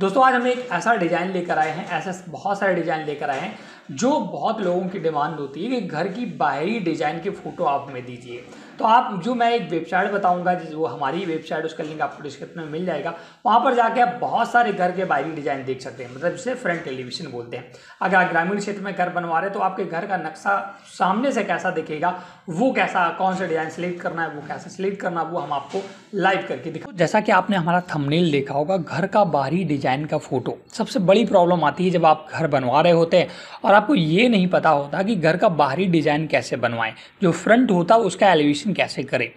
दोस्तों आज हम एक ऐसा डिज़ाइन लेकर आए हैं ऐसे बहुत सारे डिज़ाइन लेकर आए हैं जो बहुत लोगों की डिमांड होती है कि घर की बाहरी डिज़ाइन की फ़ोटो आप हमें दीजिए तो आप जो मैं एक वेबसाइट बताऊंगा जिस वो हमारी वेबसाइट उसका लिंक आपको डिस्क्रिप्शन में मिल जाएगा वहाँ पर जाके आप बहुत सारे घर के बाहरी डिज़ाइन देख सकते हैं मतलब जिसे फ्रंट एलिवेशन बोलते हैं अगर आप ग्रामीण क्षेत्र में घर बनवा रहे तो आपके घर का नक्शा सामने से कैसा दिखेगा वो कैसा कौन सा डिज़ाइन सेलेक्ट करना है वो कैसा सिलेक्ट करना वो हम आपको लाइव करके दिखा तो जैसा कि आपने हमारा थमनेल देखा होगा घर का बाहरी डिज़ाइन का फोटो सबसे बड़ी प्रॉब्लम आती है जब आप घर बनवा रहे होते हैं और और आपको ये नहीं पता होता कि घर का बाहरी डिज़ाइन कैसे बनवाएं जो फ्रंट होता है उसका एलिवेशन कैसे करें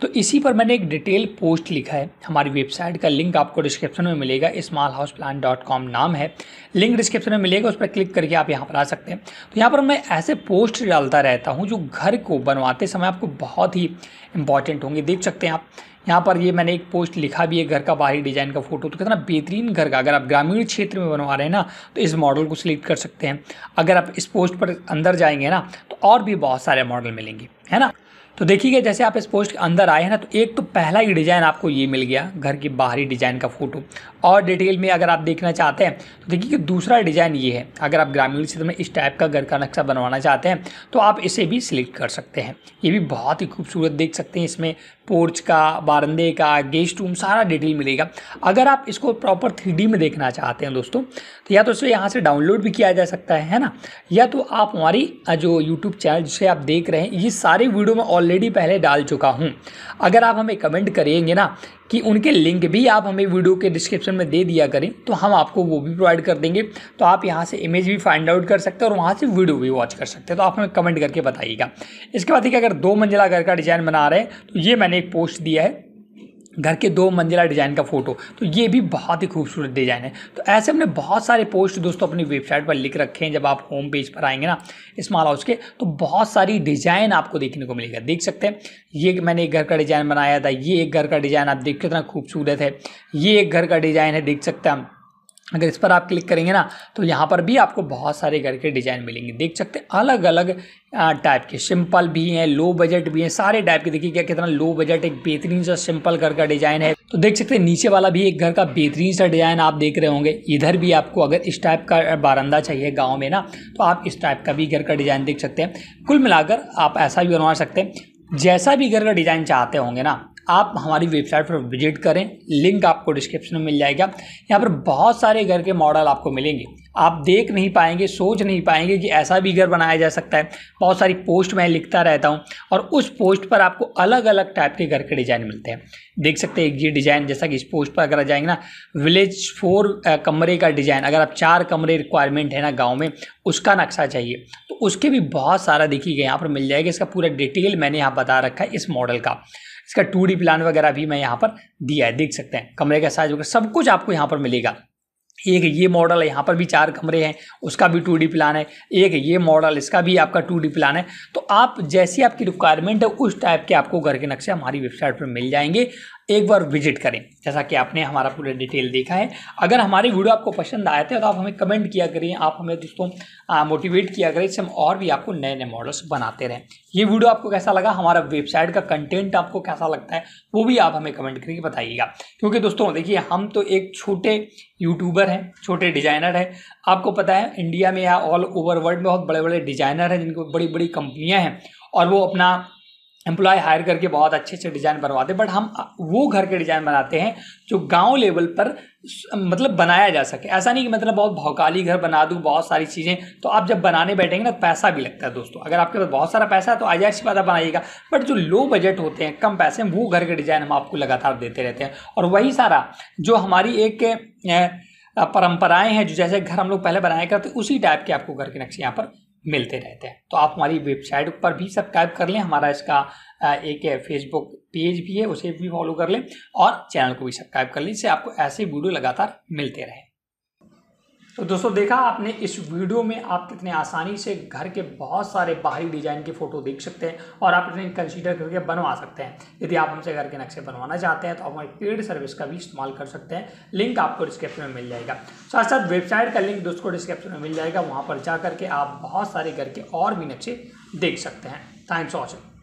तो इसी पर मैंने एक डिटेल पोस्ट लिखा है हमारी वेबसाइट का लिंक आपको डिस्क्रिप्शन में मिलेगा small house plan dot com नाम है लिंक डिस्क्रिप्शन में मिलेगा उस पर क्लिक करके आप यहाँ पर आ सकते हैं तो यहाँ पर मैं ऐसे पोस्ट डालता रहता हूँ जो घर को बनवाते समय आपको बहुत ही इंपॉर्टेंट होंगे देख सकते हैं आप यहाँ पर ये मैंने एक पोस्ट लिखा भी है घर का बाहरी डिज़ाइन का फोटो तो कितना बेहतरीन घर का अगर आप ग्रामीण क्षेत्र में बनवा रहे हैं ना तो इस मॉडल को सिलेक्ट कर सकते हैं अगर आप इस पोस्ट पर अंदर जाएंगे ना तो और भी बहुत सारे मॉडल मिलेंगे है ना तो देखिएगा जैसे आप इस पोस्ट के अंदर आए हैं ना तो एक तो पहला ही डिज़ाइन आपको ये मिल गया घर की बाहरी डिज़ाइन का फोटो और डिटेल में अगर आप देखना चाहते हैं तो देखिए कि दूसरा डिज़ाइन ये है अगर आप ग्रामीण क्षेत्र में इस टाइप का घर का नक्शा बनवाना चाहते हैं तो आप इसे भी सिलेक्ट कर सकते हैं ये भी बहुत ही खूबसूरत देख सकते हैं इसमें पोर्च का बारंदे का गेस्ट रूम सारा डिटेल मिलेगा अगर आप इसको प्रॉपर थ्री में देखना चाहते हैं दोस्तों तो या तो इसे यहाँ से डाउनलोड भी किया जा सकता है ना या तो आप हमारी जो यूट्यूब चैनल जिसे आप देख रहे हैं ये सारे वीडियो में ऑल ऑलरेडी पहले डाल चुका हूँ अगर आप हमें कमेंट करेंगे ना कि उनके लिंक भी आप हमें वीडियो के डिस्क्रिप्शन में दे दिया करें तो हम आपको वो भी प्रोवाइड कर देंगे तो आप यहाँ से इमेज भी फाइंड आउट कर सकते हैं और वहाँ से वीडियो भी वॉच कर सकते हैं तो आप हमें कमेंट करके बताइएगा इसके बाद देखिए अगर दो मंजिला घर का डिज़ाइन बना रहे हैं तो ये मैंने एक पोस्ट दिया है घर के दो मंजिला डिज़ाइन का फोटो तो ये भी बहुत ही खूबसूरत डिज़ाइन है तो ऐसे हमने बहुत सारे पोस्ट दोस्तों अपनी वेबसाइट पर लिख रखे हैं जब आप होम पेज पर आएंगे ना स्मॉल हाउस के तो बहुत सारी डिज़ाइन आपको देखने को मिलेगा देख सकते हैं ये मैंने एक घर का डिज़ाइन बनाया था ये एक घर का डिज़ाइन आप देख कितना खूबसूरत है ये एक घर का डिज़ाइन है देख सकते हैं हम अगर इस पर आप क्लिक करेंगे ना तो यहाँ पर भी आपको बहुत सारे घर के डिज़ाइन मिलेंगे देख सकते हैं अलग अलग टाइप के सिंपल भी हैं लो बजट भी हैं सारे टाइप के देखिए क्या कितना लो बजट एक बेहतरीन सा सिंपल घर का डिज़ाइन है तो देख सकते हैं नीचे वाला भी एक घर का बेहतरीन सा डिज़ाइन आप देख रहे होंगे इधर भी आपको अगर इस टाइप का बारंदा चाहिए गाँव में ना तो आप इस टाइप का भी घर का डिज़ाइन देख सकते हैं कुल मिलाकर आप ऐसा भी बनवा सकते हैं जैसा भी घर का डिज़ाइन चाहते होंगे ना आप हमारी वेबसाइट पर विजिट करें लिंक आपको डिस्क्रिप्शन में मिल जाएगा यहाँ पर बहुत सारे घर के मॉडल आपको मिलेंगे आप देख नहीं पाएंगे सोच नहीं पाएंगे कि ऐसा भी घर बनाया जा सकता है बहुत सारी पोस्ट मैं लिखता रहता हूँ और उस पोस्ट पर आपको अलग अलग टाइप के घर के डिज़ाइन मिलते हैं देख सकते हैं ये डिज़ाइन जैसा कि इस पोस्ट पर अगर आ जाएंगे ना विलेज फोर कमरे का डिज़ाइन अगर आप चार कमरे रिक्वायरमेंट है ना गाँव में उसका नक्शा चाहिए तो उसके भी बहुत सारा देखिएगा यहाँ पर मिल जाएगा इसका पूरा डिटेल मैंने यहाँ बता रखा है इस मॉडल का इसका टू प्लान वगैरह भी मैं यहाँ पर दिया है देख सकते हैं कमरे का साइज वगैरह सब कुछ आपको यहाँ पर मिलेगा एक ये मॉडल है यहाँ पर भी चार कमरे हैं उसका भी टू प्लान है एक ये मॉडल इसका भी आपका टू प्लान है तो आप जैसी आपकी रिक्वायरमेंट है उस टाइप के आपको घर के नक्शे हमारी वेबसाइट पर मिल जाएंगे एक बार विजिट करें जैसा कि आपने हमारा पूरा डिटेल देखा है अगर हमारी वीडियो आपको पसंद आए थे तो आप हमें कमेंट किया करें आप हमें दोस्तों मोटिवेट किया करें इससे हम और भी आपको नए नए मॉडल्स बनाते रहें ये वीडियो आपको कैसा लगा हमारा वेबसाइट का कंटेंट आपको कैसा लगता है वो भी आप हमें कमेंट करके बताइएगा क्योंकि दोस्तों देखिए हम तो एक छोटे यूट्यूबर हैं छोटे डिजाइनर हैं आपको पता है इंडिया में या ऑल ओवर वर्ल्ड में बहुत बड़े बड़े डिजाइनर हैं जिनको बड़ी बड़ी कंपनियाँ हैं और वो अपना एम्प्लॉय हायर करके बहुत अच्छे अच्छे डिज़ाइन बनवाते हैं बट हम वो घर के डिज़ाइन बनाते हैं जो गांव लेवल पर मतलब बनाया जा सके ऐसा नहीं कि मतलब बहुत भौकाली घर बना दूँ बहुत सारी चीज़ें तो आप जब बनाने बैठेंगे ना तो पैसा भी लगता है दोस्तों अगर आपके पास बहुत सारा पैसा है तो आजाद से बनाइएगा बट जो लो बजट होते हैं कम पैसे वो घर के डिज़ाइन हम आपको लगातार देते रहते हैं और वही सारा जो हमारी एक परंपराएं हैं जो जैसे घर हम लोग पहले बनाया करते उसी टाइप के आपको घर के नक्शे यहाँ पर मिलते रहते हैं तो आप हमारी वेबसाइट पर भी सब्सक्राइब कर लें हमारा इसका एक फेसबुक पेज भी है उसे भी फॉलो कर लें और चैनल को भी सब्सक्राइब कर लें जिससे आपको ऐसे वीडियो लगातार मिलते रहें तो दोस्तों देखा आपने इस वीडियो में आप कितने आसानी से घर के बहुत सारे बाहरी डिजाइन के फोटो देख सकते हैं और आप इतने कंसीडर करके बनवा सकते हैं यदि आप हमसे घर के नक्शे बनवाना चाहते हैं तो आप हमारी पेड सर्विस का भी इस्तेमाल कर सकते हैं लिंक आपको डिस्क्रिप्शन में मिल जाएगा साथ साथ वेबसाइट का लिंक दोस्तों डिस्क्रिप्शन में मिल जाएगा वहाँ पर जा करके आप बहुत सारे घर के और भी नक्शे देख सकते हैं थैंक्स वॉचिंग